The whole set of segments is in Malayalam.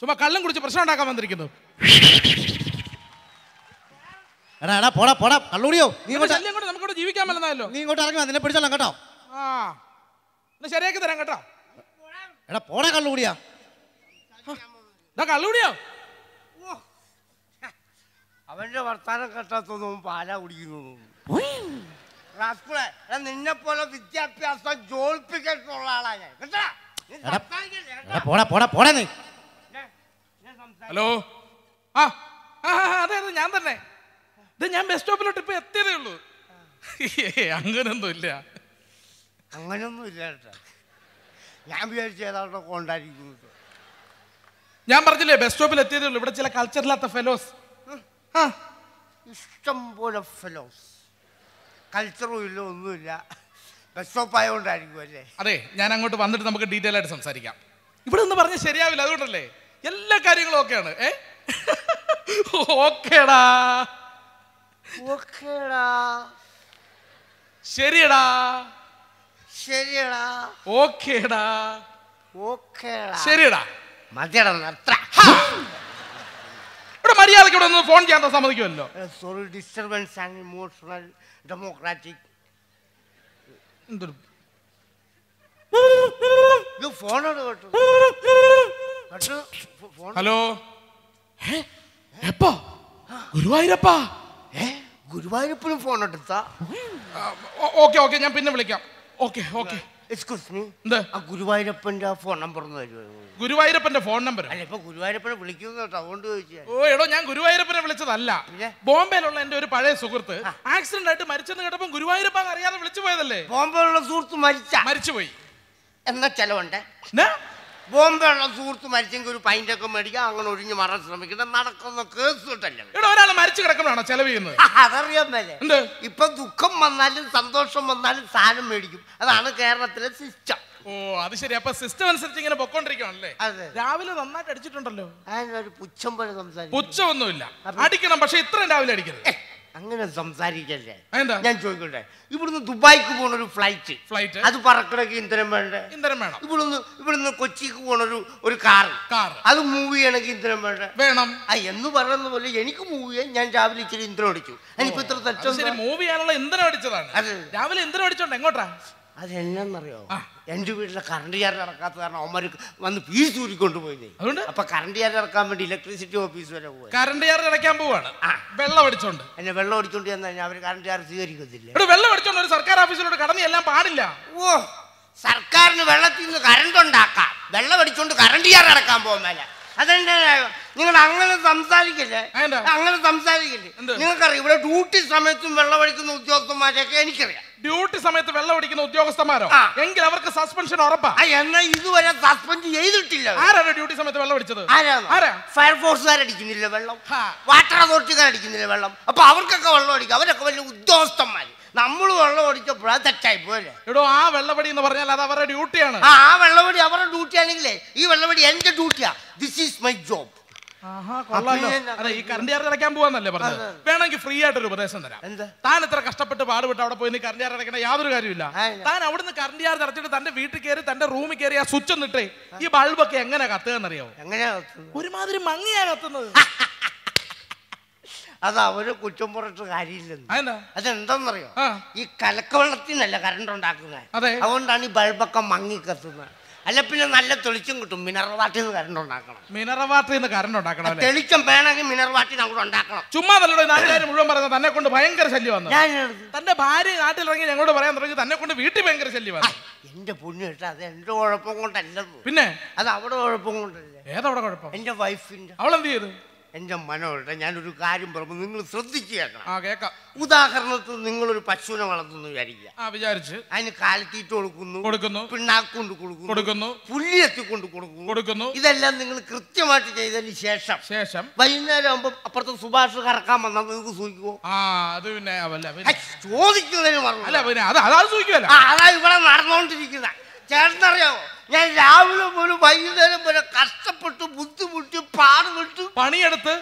ചുമ്മാ കള്ളും കുടിച്ച് പ്രശ്നം ഉണ്ടാക്കാൻ വന്നിരിക്കുന്നു എടാ എടാ പോടാ പോടാ കള്ളുടിയോ നീ ഇങ്ങോട്ട് ശല്യം കൊണ്ട് നമുക്കിവിടെ ജീവിക്കാൻ പറ്റുന്നതല്ലോ നീ ഇങ്ങോട്ട് ഇറങ്ങി അതിനെ പിടിച്ചോളാം കേട്ടോ ആ എന്നാ ശരിയാക്കി തരാം കേട്ടോ എടാ പോടാ കള്ളുകൂടിയാ കള്ളുകൂടിയോ അവന്റെ വർത്താനം കെട്ടാത്തൊന്നും പാലാ കുടിക്കുന്നു നിന്നെ പോലെ വിദ്യാഭ്യാസം ജോലിപ്പിക്കട്ടുള്ള ആളാ ഞാൻ കേട്ടാ പോടാ പോടാ പോടാ നീ ഹലോ ആ ആ അതെ അതെ ഞാൻ തന്നെ ഇത് ഞാൻ ബസ് സ്റ്റോപ്പിലോട്ട് ഇപ്പൊ എത്തിയതേ ഉള്ളൂ അങ്ങനൊന്നും ഇല്ല അങ്ങനൊന്നും ഇല്ല ഞാൻ വിചാരിച്ചു ഞാൻ പറഞ്ഞില്ലേ ബസ് സ്റ്റോപ്പിൽ എത്തിയതേ ഉള്ളൂ ഇവിടെ ചില കൾച്ചറില്ലാത്ത ഫെലോസ് ആ ഇഷ്ടം പോലെ ഫെലോസ് കൾച്ചറും ഇല്ല ഒന്നുമില്ല ബസ് സ്റ്റോപ്പ് ആയതുകൊണ്ടായിരിക്കും അല്ലേ അതെ ഞാൻ അങ്ങോട്ട് വന്നിട്ട് നമുക്ക് ഡീറ്റെയിൽ ആയിട്ട് സംസാരിക്കാം ഇവിടെ ഒന്ന് പറഞ്ഞാൽ ശരിയാവില്ല അതുകൊണ്ടല്ലേ എല്ലാ കാര്യങ്ങളും ഓക്കെയാണ് ഏ ഓക്കേടാ ഓക്കേടാ ശരിയടാ ശരിയടാ ഓക്കേടാ ഓക്കേടാ ശരിയടാ മതിയടാ അത്ര ഇവിടെ മര്യാദയ്ക്ക് ഇവിടെ ഒന്ന് ഫോൺ ചെയ്യാൻ സമ്മതിക്കുമല്ലോ sorry disturbance and emotional democratic എന്തൊരു ഫോണോട് കേട്ടു ഹലോ എപ്പോ ഗുരുവായൂരപ്പാ ഗുരുവായൂരപ്പനും ഫോൺ എടുത്താ ഓക്കെ ഓക്കെ ഞാൻ പിന്നെ വിളിക്കാം ഓക്കെ ഓക്കെ എക്സ്ക്യൂസ് മീ ആ ഗുരുവായൂരപ്പന്റെ ഫോൺ നമ്പർ ഒന്ന് തരുമോ ഗുരുവായൂരപ്പന്റെ ഫോൺ നമ്പർ അല്ല ഇപ്പൊ ഗുരുവായൂരപ്പനെ വിളിക്കുന്നു അതുകൊണ്ട് ഓ എടോ ഞാൻ ഗുരുവായൂരപ്പനെ വിളിച്ചതല്ല ബോംബെയിലുള്ള എന്റെ ഒരു പഴയ സുഹൃത്ത് ആക്സിഡന്റ് ആയിട്ട് മരിച്ചെന്ന് കേട്ടപ്പോ ഗുരുവായൂരപ്പ അറിയാതെ വിളിച്ചു പോയതല്ലേ ബോംബെയിലുള്ള സുഹൃത്ത് മരിച്ച മരിച്ചുപോയി എന്നാ ചെലവുണ്ടേ ബോംബെള്ളം സുഹൃത്ത് മരിച്ചെങ്കിൽ ഒരു പൈൻറ്റൊക്കെ മേടിക്കുക അങ്ങനെ ഒഴിഞ്ഞ് മാറാൻ ശ്രമിക്കുന്നത് നടക്കുന്ന കേസ് കിട്ടല്ലേ മരിച്ചു കിടക്കുമ്പോഴാണോ ചെലവെയ്യുന്നത് ചെയ്യുന്നത് ഇപ്പൊ ദുഃഖം വന്നാലും സന്തോഷം വന്നാലും സാധനം മേടിക്കും അതാണ് കേരളത്തിലെ സിസ്റ്റം ഓ അത് ശരി അപ്പൊ സിസ്റ്റം അനുസരിച്ച് ഇങ്ങനെ പൊക്കോണ്ടിരിക്കണല്ലേ രാവിലെ നന്നായിട്ട് അടിച്ചിട്ടുണ്ടല്ലോ പുച്ഛം പോലെ സംസാരിക്കും പുച്ഛമൊന്നുമില്ല അടിക്കണം പക്ഷെ ഇത്രയും രാവിലെ അടിക്കരുത് അങ്ങനെ സംസാരിക്കല്ലേ ഞാൻ ചോദിക്കട്ടെ ഇവിടുന്ന് ദുബായിക്ക് പോണ ഒരു ഫ്ലൈറ്റ് ഫ്ലൈറ്റ് അത് പറക്കണക്ക് ഇന്ധനം വേണ്ടേ ഇന്ധനം വേണം ഇവിടുന്ന് ഇവിടുന്ന് കൊച്ചിക്ക് പോണ ഒരു ഒരു കാർ കാർ അത് മൂവ് ചെയ്യണമെങ്കിൽ ഇന്ധനം വേണ്ടേ വേണം ആ എന്ന് പറയുന്ന പോലെ എനിക്ക് മൂവ് ചെയ്യാൻ ഞാൻ രാവിലെ ഇച്ചിരി ഇന്ധനം അടിച്ചു എനിക്ക് ഇത്ര തെറ്റൊന്നും മൂവ് ചെയ്യാനുള്ള ഇന്ധനം അടിച്ചതാണ് രാവിലെ ഇന്ധനം അടിച്ചോണ്ട് എങ്ങോട്ടാ അതെന്നറിയോ എന്റെ വീട്ടിലെ കറണ്ട് ചാർജ് ഇറക്കാത്ത കാരണം അവന്മാര് വന്ന് ഫീസ് ഊരിക്കൊണ്ട് പോയി അതുകൊണ്ട് അപ്പൊ കറണ്ട് ചാർജ് ഇറക്കാൻ വേണ്ടി ഇലക്ട്രിസിറ്റി ഓഫീസ് വരെ പോകും കറണ്ട് ചാർജ് ഇറക്കാൻ പോവാണ് വെള്ളം അടിച്ചോണ്ട് എന്നെ വെള്ളം അടിച്ചോണ്ട് ചെന്ന് കഴിഞ്ഞാൽ അവര് കറണ്ട് ചാർജ് സ്വീകരിക്കത്തില്ല വെള്ളം അടിച്ചോണ്ട് ഒരു സർക്കാർ ഓഫീസിലോട്ട് എല്ലാം പാടില്ല ഓ സർക്കാരിന് വെള്ളത്തിൽ നിന്ന് കറണ്ട് ഉണ്ടാക്കാം വെള്ളം അടിച്ചോണ്ട് കറണ്ട് ചാർജ് ഇറക്കാൻ പോകാൻ അതെന്റെ നിങ്ങൾ അങ്ങനെ സംസാരിക്കില്ലേ അങ്ങനെ സംസാരിക്കില്ലേ നിങ്ങൾക്കറിയാം ഇവിടെ ഡ്യൂട്ടി സമയത്തും വെള്ളം ഉദ്യോഗസ്ഥന്മാരെയൊക്കെ എനിക്കറിയാം ഡ്യൂട്ടി സമയത്ത് വെള്ളം ഉദ്യോഗസ്ഥന്മാരോ എങ്കിൽ അവർക്ക് സസ്പെൻഷൻ ഉറപ്പാ എന്നാ ഇതുവരെ സസ്പെൻഡ് ചെയ്തിട്ടില്ല ആരാണ് ഡ്യൂട്ടി സമയത്ത് വെള്ളം അടിച്ചത് അടിക്കുന്നില്ല വെള്ളം വാട്ടർ അടിക്കുന്നില്ല വെള്ളം അപ്പൊ അവർക്കൊക്കെ വെള്ളം അടിക്കും അവരൊക്കെ വലിയ ഉദ്യോഗസ്ഥന്മാര് നമ്മൾ വെള്ളം ഓടിച്ചപ്പോഴാ തെറ്റായി പോലെ എടോ ആ വെള്ളപടി എന്ന് പറഞ്ഞാൽ അത് അവരുടെ ഡ്യൂട്ടിയാണ് ആ ആ വെള്ളപടി അവരുടെ ഡ്യൂട്ടി ആണെങ്കിലേ ഈ വെള്ളപടി എന്റെ ഡ്യൂട്ടിയാ ദിസ് ഈസ് മൈ ജോബ് ഈ കറണ്ട് ചാർജ് അടയ്ക്കാൻ പോവാന്നല്ലേ പറഞ്ഞത് വേണമെങ്കിൽ ഫ്രീ ആയിട്ട് ഒരു ഉപദേശം തരാം താൻ ഇത്ര കഷ്ടപ്പെട്ട് പാടുപെട്ട് അവിടെ പോയി കറണ്ട് ചാർജ് അടയ്ക്കേണ്ട യാതൊരു കാര്യമില്ല താൻ അവിടുന്ന് കറണ്ട് ചാർജ് അടച്ചിട്ട് തന്റെ വീട്ടിൽ കയറി തന്റെ റൂമിൽ കയറി ആ സ്വിച്ച് ഒന്നിട്ടേ ഈ ബൾബൊക്കെ എങ്ങനെ കത്തുക എന്നറിയാവോ ഒരുമാതിരി മങ്ങിയാണ് കത്തുന്നത് അത് അവര് കുറ്റം പുറത്ത് കാര്യമില്ലെന്ന് അതെന്തെന്നറിയോ ഈ കലക്കവെള്ളത്തിനല്ല കറണ്ട് ഉണ്ടാക്കുന്നത് അതുകൊണ്ടാണ് ഈ ബൾബൊക്കെ മങ്ങി കത്തുന്നത് അല്ല പിന്നെ നല്ല തെളിച്ചം കിട്ടും മിനറൽ വാട്ടിൽ നിന്ന് കറണ്ട് ഉണ്ടാക്കണം മിനറൽ വാട്ടിൽ നിന്ന് കറണ്ട് ഉണ്ടാക്കണം തെളിച്ചം വേണമെങ്കിൽ മിനറൽ വാട്ടിൽ ഉണ്ടാക്കണം ചുമ്മാ നല്ലോടെ നാട്ടുകാർ മുഴുവൻ പറയുന്നത് തന്നെ കൊണ്ട് ഭയങ്കര ശല്യമാണ് തന്റെ ഭാര്യ നാട്ടിൽ ഇറങ്ങി ഞങ്ങളോട് പറയാൻ തുടങ്ങി തന്നെ കൊണ്ട് വീട്ടിൽ ഭയങ്കര ശല്യമാണ് എന്റെ പുണ്യ ഇട്ട് അത് എന്റെ കുഴപ്പം കൊണ്ടല്ലോ പിന്നെ അത് അവിടെ കുഴപ്പം കൊണ്ടല്ലേ ഏതവിടെ കുഴപ്പം എന്റെ വൈഫിന്റെ അവൾ ചെയ്തു എൻ്റെ മനോഹരുടെ ഞാനൊരു കാര്യം പറയുമ്പോൾ നിങ്ങൾ കേൾക്കാം ഉദാഹരണത്തിന് നിങ്ങളൊരു പശുവിനെ വളർത്തുന്നു വിചാരിക്കുക ആ വിചാരിച്ച് അതിന് കാലിത്തീറ്റ കൊടുക്കുന്നു കൊടുക്കുന്നു പിണ്ണാക്കൊണ്ട് കൊടുക്കുന്നു കൊടുക്കുന്നു എത്തിക്കൊണ്ട് കൊടുക്കുന്നു കൊടുക്കുന്നു ഇതെല്ലാം നിങ്ങൾ കൃത്യമായിട്ട് ചെയ്തതിന് ശേഷം ശേഷം വൈകുന്നേരം ആകുമ്പോൾ അപ്പുറത്തെ സുഭാഷ് കറക്കാൻ വന്നാൽ നിങ്ങൾക്ക് സൂചിക്കുമോ ആ അത് പിന്നെ ചോദിക്കുന്നതിന് പറഞ്ഞു അല്ല പിന്നെ അത് അതാ ഇവിടെ നടന്നുകൊണ്ടിരിക്കുന്ന ചേട്ടനറിയാമോ ഞാൻ രാവിലെ പോലും വൈകുന്നേരം വരെ കഷ്ടപ്പെട്ട് ബുദ്ധിമുട്ട് പാട് വിട്ട് പണിയെടുത്ത്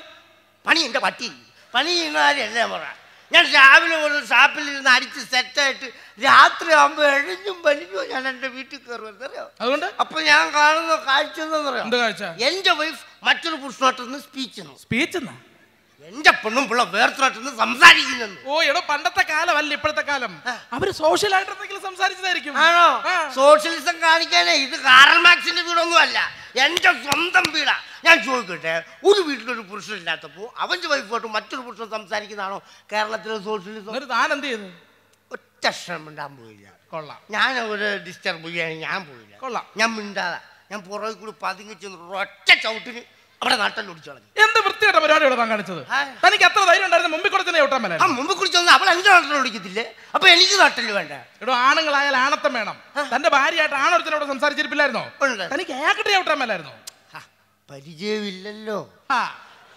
പണി എൻ്റെ പട്ടി പണി ചെയ്യുന്നവരെല്ലാം പറ ഞാൻ രാവിലെ ഒരു ഷാപ്പിൽ ഇരുന്ന് അടിച്ച് സെറ്റായിട്ട് രാത്രി ആകുമ്പോൾ എഴുതും വലിയോ ഞാൻ എൻ്റെ വീട്ടിൽ കയറുമെന്നറിയോ അതുകൊണ്ട് അപ്പൊ ഞാൻ കാണുന്ന കാഴ്ച എന്താ പറയാ എന്റെ വൈഫ് മറ്റൊരു പുരുഷനോട്ടൊന്ന് സ്പീച്ച് സ്പീച്ച് എന്നാ എന്റെ പെണ്ണും പിള്ള വേർത്തിട്ട് സംസാരിക്കുന്നു ഓ എടോ പണ്ടത്തെ കാലമല്ല ഇപ്പോഴത്തെ കാലം അവര് സോഷ്യൽ ആയിട്ട് എന്തെങ്കിലും സംസാരിച്ചതായിരിക്കും ആണോ സോഷ്യലിസം കാണിക്കാനേ ഇത് കാറൽ മാക്സിന്റെ വീടൊന്നും അല്ല എന്റെ സ്വന്തം വീടാ ഞാൻ ചോദിക്കട്ടെ ഒരു വീട്ടിലൊരു പുരുഷൻ അവന്റെ വൈഫായിട്ട് മറ്റൊരു പുരുഷൻ സംസാരിക്കുന്നതാണോ കേരളത്തിലെ സോഷ്യലിസം താൻ എന്ത് ചെയ്യുന്നു ഒറ്റ ക്ഷണം മിണ്ടാൻ പോയില്ല കൊള്ളാം ഞാൻ ഒരു ഡിസ്റ്റർബ് ചെയ്യാൻ ഞാൻ പോയില്ല കൊള്ളാം ഞാൻ മിണ്ടാതാ ഞാൻ പുറകെ കൂടി പതുങ്ങി ചെന്ന് ഒറ്റ ചവിട്ടിന് അവിടെ നാട്ടിൽ ഒടിച്ചു കളഞ്ഞു എന്ത് വൃത്തിയായിട്ട് പരിപാടി ഇവിടെ കാണിച്ചത് തനിക്ക് എത്ര ധൈര്യം ഉണ്ടായിരുന്നു മുമ്പിൽ കൂടെ തന്നെ ഓട്ടാൻ മേലെ ആ മുമ്പ് അവൾ എന്റെ നാട്ടിൽ ഓടിക്കത്തില്ലേ അപ്പൊ എനിക്ക് നാട്ടിൽ വേണ്ട ഇവിടെ ആണുങ്ങളായാൽ ആണത്തം വേണം തന്റെ ഭാര്യയായിട്ട് ആണൊരുത്തനോട് സംസാരിച്ചിരിപ്പില്ലായിരുന്നോ തനിക്ക് ഏക്കട്ടെ ഓട്ടാൻ മേലായിരുന്നോ പരിചയമില്ലല്ലോ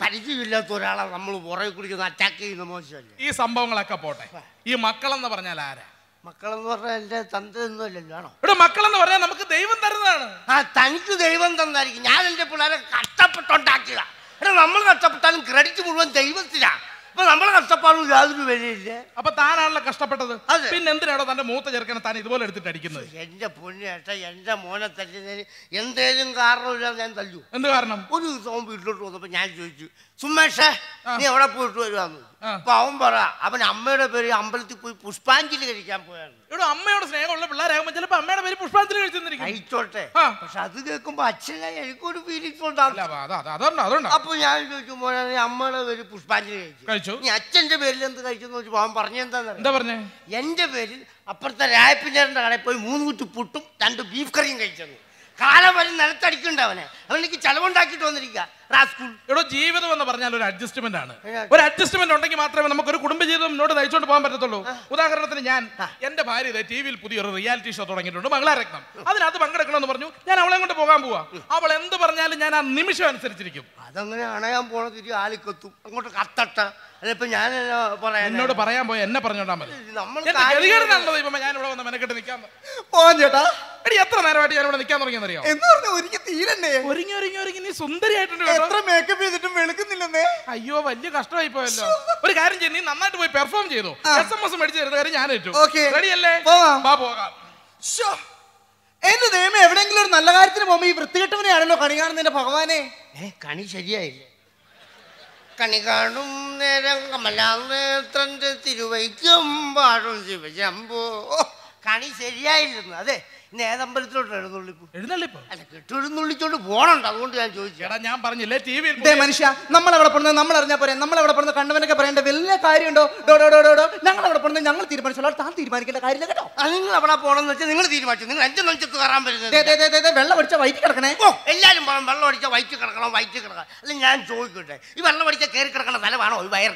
പരിചയമില്ലാത്ത ഒരാളെ നമ്മൾ പുറകെ കുടിക്കുന്ന അറ്റാക്ക് ചെയ്യുന്ന മോശമല്ലേ ഈ സംഭവങ്ങളൊക്കെ പോട്ടെ ഈ മക്കളെന്ന് പറഞ്ഞാൽ ആരാ മക്കളെന്ന് പറഞ്ഞാൽ എന്റെ തന്തെന്നും അല്ലല്ലോ ആണോ ഇവിടെ മക്കളെന്ന് പറഞ്ഞാൽ നമുക്ക് ദൈവം തരുന്നതാണ് ആ തനിക്ക് ദൈവം തന്നായിരിക്കും ഞാൻ എന്റെ പിള്ളേരെ കഷ്ടപ്പെട്ടുണ്ടാക്കുക എടാ നമ്മൾ കഷ്ടപ്പെട്ടാലും ക്രെഡിറ്റ് മുഴുവൻ ദൈവത്തിനാണ് അപ്പൊ നമ്മളെ കഷ്ടപ്പാടും യാതൊരു വിലയില്ല അപ്പൊ താനാണല്ലോ കഷ്ടപ്പെട്ടത് പിന്നെ എന്തിനാണോ തന്റെ മൂത്ത ചെറുക്കനെ താൻ ഇതുപോലെ എടുത്തിട്ട് അടിക്കുന്നത് എന്റെ പൊന്നേട്ട എന്റെ മോനെ തല്ലിയതിന് എന്തേലും കാരണമില്ല ഞാൻ തല്ലു എന്ത് കാരണം ഒരു ദിവസം വീട്ടിലോട്ട് വന്നപ്പോ ഞാൻ ചോദിച്ചു സുമേഷേ നീ എവിടെ പോയിട്ട് വരുവാന്ന് അപ്പൊ അവൻ പറ അവൻ അമ്മയുടെ പേര് അമ്പലത്തിൽ പോയി പുഷ്പാഞ്ജലി കഴിക്കാൻ പോയാണ് അമ്മയോട് സ്നേഹമുള്ള പിള്ളേരാകുമ്പോൾ ചിലപ്പോ അമ്മയുടെ പേര് പുഷ്പാഞ്ജലി കഴിച്ചോട്ടെ പക്ഷെ അത് കേൾക്കുമ്പോ അച്ഛനെ എനിക്കൊരു ഫീലിങ്സ് ഉണ്ടാവും അപ്പൊ ഞാൻ ചോദിച്ചു അമ്മയുടെ പേര് പുഷ്പാഞ്ജലി കഴിച്ചു നീ അച്ഛന്റെ പേരിൽ എന്ത് കഴിച്ചു ചോദിച്ചു അവൻ പറഞ്ഞ എന്താ പറഞ്ഞേ എന്റെ പേരിൽ അപ്പുറത്തെ രായപ്പിള്ളേരുടെ കടയിൽ പോയി മൂന്ന് കുറ്റി പുട്ടും രണ്ട് ബീഫ് കറിയും കഴിച്ചെന്ന് കാലം വരെ നിലത്തടിക്കുന്നുണ്ട് അവനെ അവനെനിക്ക് ചെലവുണ്ടാക്കിയിട്ട് വന്നിരിക്കുക എടോ ജീവിതം എന്ന് പറഞ്ഞാൽ ഒരു അഡ്ജസ്റ്റ്മെന്റ് ആണ് ഒരു അഡ്ജസ്റ്റ്മെന്റ് ഉണ്ടെങ്കിൽ മാത്രമേ നമുക്ക് ഒരു കുടുംബ ജീവിതം മുന്നോട്ട് നയിച്ചുകൊണ്ട് പോകാൻ പറ്റത്തുള്ളൂ ഉദാഹരണത്തിന് ഞാൻ എന്റെ ഭാര്യ ഇതേ ടി വിയിൽ പുതിയൊരു റിയാലിറ്റി ഷോ തുടങ്ങിയിട്ടുണ്ട് മംഗളാരത്നം അതിനകത്ത് പങ്കെടുക്കണം എന്ന് പറഞ്ഞു ഞാൻ അവളെ കൊണ്ട് പോകാൻ പോവാ അവൾ എന്ത് പറഞ്ഞാലും ഞാൻ ആ നിമിഷം അനുസരിച്ചിരിക്കും അതങ്ങനെ അണയാൻ പോണത് അങ്ങോട്ട് ഞാൻ എന്നോട് പറയാൻ പോയ എന്നെ പറഞ്ഞോണ്ടാ മതി നമ്മൾ ഞാൻ ഇവിടെ വന്ന് മെനക്കെട്ട് നിൽക്കാൻ പോ ചേട്ടാ എടി ഞാൻ നിൽക്കാൻ എന്ന് ഒരുങ്ങി ഒരുങ്ങി ഒരുങ്ങി നീ സുന്ദരിയായിട്ടുണ്ട് എത്ര മേക്കപ്പ് ചെയ്തിട്ടും അയ്യോ വലിയ കഷ്ടമായി പോയല്ലോ ഒരു കാര്യം നീ നന്നായിട്ട് പോയി പെർഫോം ചെയ്തു എസ് എം എസ് മേടിച്ചു കാര്യം ഞാൻ ഏറ്റു വാ എന്റെ ദൈവം ഒരു നല്ല കാര്യത്തിന് പോകുമ്പോ ഈ വൃത്തികെട്ടവനെയാണല്ലോ കണി കാണുന്നതിന്റെ ഭഗവാനെ കണി ശരിയായില്ലേ കണി കാണും നേരം കമലാനേത്രന്റെ തിരുവൈക്കും പാടും ശിവശമ്പോ കണി ശരിയായില്ലെന്ന് അതെ ഇന്ന് ഏതമ്പലത്തിലോട്ട് എഴുന്നള്ളിപ്പോ എഴുന്നള്ളിപ്പോ അല്ല കെട്ടെഴുന്നള്ളിച്ചോണ്ട് പോണണ്ട അതുകൊണ്ട് ഞാൻ ചോദിച്ചേടാ ഞാൻ പറഞ്ഞില്ലേ ടി വി മനുഷ്യ നമ്മൾ അവിടെ പറഞ്ഞത് നമ്മൾ അറിഞ്ഞാൽ പോരാ നമ്മൾ അവിടെ പറഞ്ഞത് കണ്ടവനൊക്കെ പറയേണ്ട വലിയ കാര്യമുണ്ടോ ഡോ ഡോ ഡോ ഡോ ഞങ്ങൾ അവിടെ പറഞ്ഞത് ഞങ്ങൾ തീരുമാനിച്ചല്ലോ താൻ തീരുമാനിക്കേണ്ട കാര്യമില്ല കേട്ടോ നിങ്ങൾ അവിടെ പോണെന്ന് വെച്ചാൽ നിങ്ങൾ തീരുമാനിച്ചു നിങ്ങൾ എന്റെ നെഞ്ചത്ത് കയറാൻ പറ്റുന്നത് വെള്ളം അടിച്ച വയറ്റി കിടക്കണേ ഓ എല്ലാവരും പോകണം വെള്ളം അടിച്ച വൈറ്റ് കിടക്കണം വൈറ്റ് കിടക്കണം അല്ല ഞാൻ ചോദിക്കട്ടെ ഈ വെള്ളം അടിച്ച കയറി കിടക്കണ സ്ഥലമാണോ ഒരു വയർ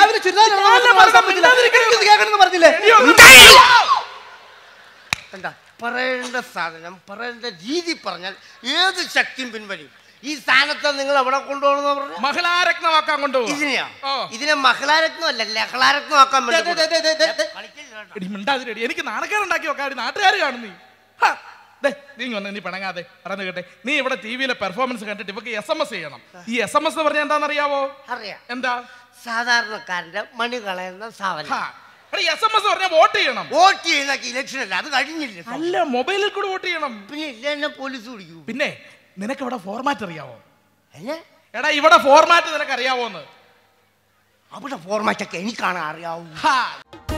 സാധനം പറയുന്ന രീതി പറഞ്ഞാൽ ഏത് ശക്തിയും പിൻവലിയും ഈ സ്ഥാനത്ത് നിങ്ങൾ എവിടെ കൊണ്ടുപോകണമെന്ന് പറഞ്ഞു മഹലാരത്നമാക്കാൻ കൊണ്ടുപോകും ഇതിനെയാ ഇതിനെ മഹലാരത്നമല്ല ലഹളാരത്നമാക്കാൻ എനിക്ക് നാണക്കാരുണ്ടാക്കി വെക്കാൻ നാട്ടുകാർ കാണുന്നു നീ വന്ന് നീ പിണങ്ങാതെ പറഞ്ഞു കേട്ടെ നീ ഇവിടെ ടിവിയിലെ പെർഫോമൻസ് കണ്ടിട്ട് ഇവക്ക് എസ് എം എസ് ചെയ്യണം ഈ എസ് എം എസ് എന്ന് പറഞ്ഞാൽ എന്താണെന്നറിയാവോ അറിയാം എന്താ സാധാരണക്കാരന്റെ മണി കളയുന്ന സാധനം എസ് എം പറഞ്ഞ വോട്ട് ചെയ്യണം വോട്ട് ചെയ്യുന്നൊക്കെ ഇലക്ഷൻ അല്ല അത് കഴിഞ്ഞില്ല അല്ല മൊബൈലിൽ കൂടെ വോട്ട് ചെയ്യണം പിന്നെ ഇല്ല എന്നെ പോലീസ് പിടിക്കും പിന്നെ നിനക്ക് ഇവിടെ ഫോർമാറ്റ് അറിയാവോ എടാ ഇവിടെ ഫോർമാറ്റ് നിനക്ക് അറിയാവോന്ന് അവിടെ ഫോർമാറ്റ് ഒക്കെ എനിക്കാണ് അറിയാവൂ